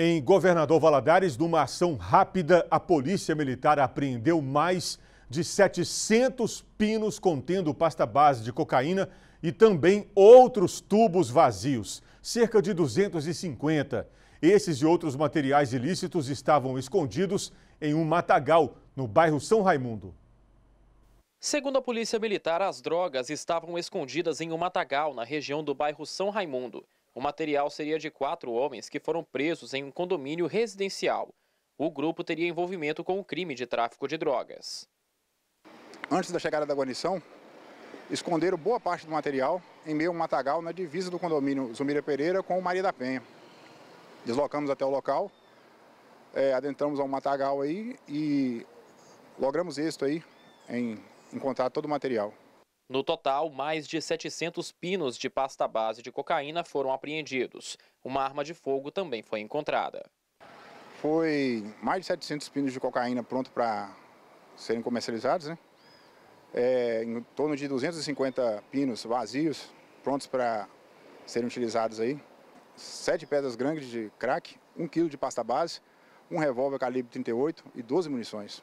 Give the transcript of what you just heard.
Em Governador Valadares, numa ação rápida, a Polícia Militar apreendeu mais de 700 pinos contendo pasta base de cocaína e também outros tubos vazios, cerca de 250. Esses e outros materiais ilícitos estavam escondidos em um matagal no bairro São Raimundo. Segundo a Polícia Militar, as drogas estavam escondidas em um matagal na região do bairro São Raimundo. O material seria de quatro homens que foram presos em um condomínio residencial. O grupo teria envolvimento com o crime de tráfico de drogas. Antes da chegada da guarnição, esconderam boa parte do material em meio a um matagal na divisa do condomínio Zumira Pereira com o Maria da Penha. Deslocamos até o local, é, adentramos ao matagal aí e logramos êxito aí em encontrar todo o material. No total, mais de 700 pinos de pasta base de cocaína foram apreendidos. Uma arma de fogo também foi encontrada. Foi mais de 700 pinos de cocaína pronto para serem comercializados, né? É, em torno de 250 pinos vazios prontos para serem utilizados aí. Sete pedras grandes de crack, um quilo de pasta base, um revólver calibre 38 e 12 munições.